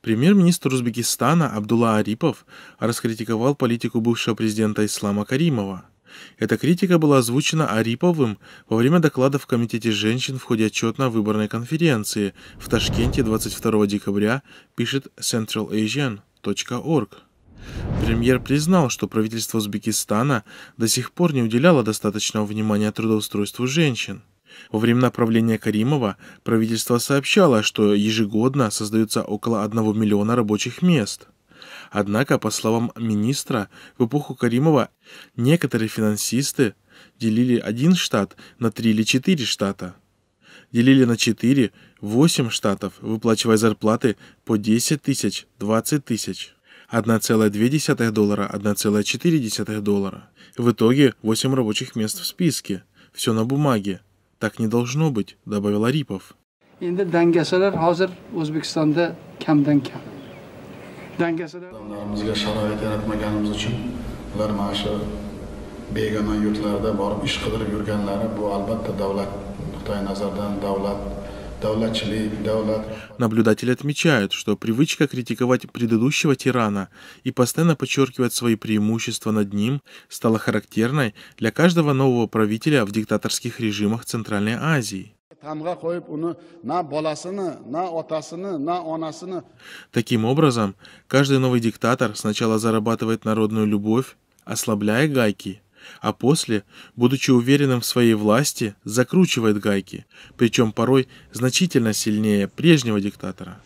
Премьер-министр Узбекистана Абдулла Арипов раскритиковал политику бывшего президента Ислама Каримова. Эта критика была озвучена Ариповым во время доклада в Комитете женщин в ходе отчетно-выборной конференции в Ташкенте 22 декабря, пишет centralasian.org. Премьер признал, что правительство Узбекистана до сих пор не уделяло достаточного внимания трудоустройству женщин – во времена правления Каримова правительство сообщало, что ежегодно создается около 1 миллиона рабочих мест. Однако, по словам министра, в эпоху Каримова некоторые финансисты делили один штат на три или четыре штата. Делили на 4 – 8 штатов, выплачивая зарплаты по 10 тысяч, 20 тысяч. 1,2 доллара, 1,4 доллара. В итоге 8 рабочих мест в списке. Все на бумаге. Так не должно быть, добавил Арипов. begona yurtlarda borib ish qidirib yurganlari bu albatta davlat nuqtai nazaridan davlat Наблюдатели отмечают, что привычка критиковать предыдущего тирана и постоянно подчеркивать свои преимущества над ним стала характерной для каждого нового правителя в диктаторских режимах Центральной Азии. Таким образом, каждый новый диктатор сначала зарабатывает народную любовь, ослабляя гайки – а после, будучи уверенным в своей власти, закручивает гайки, причем порой значительно сильнее прежнего диктатора.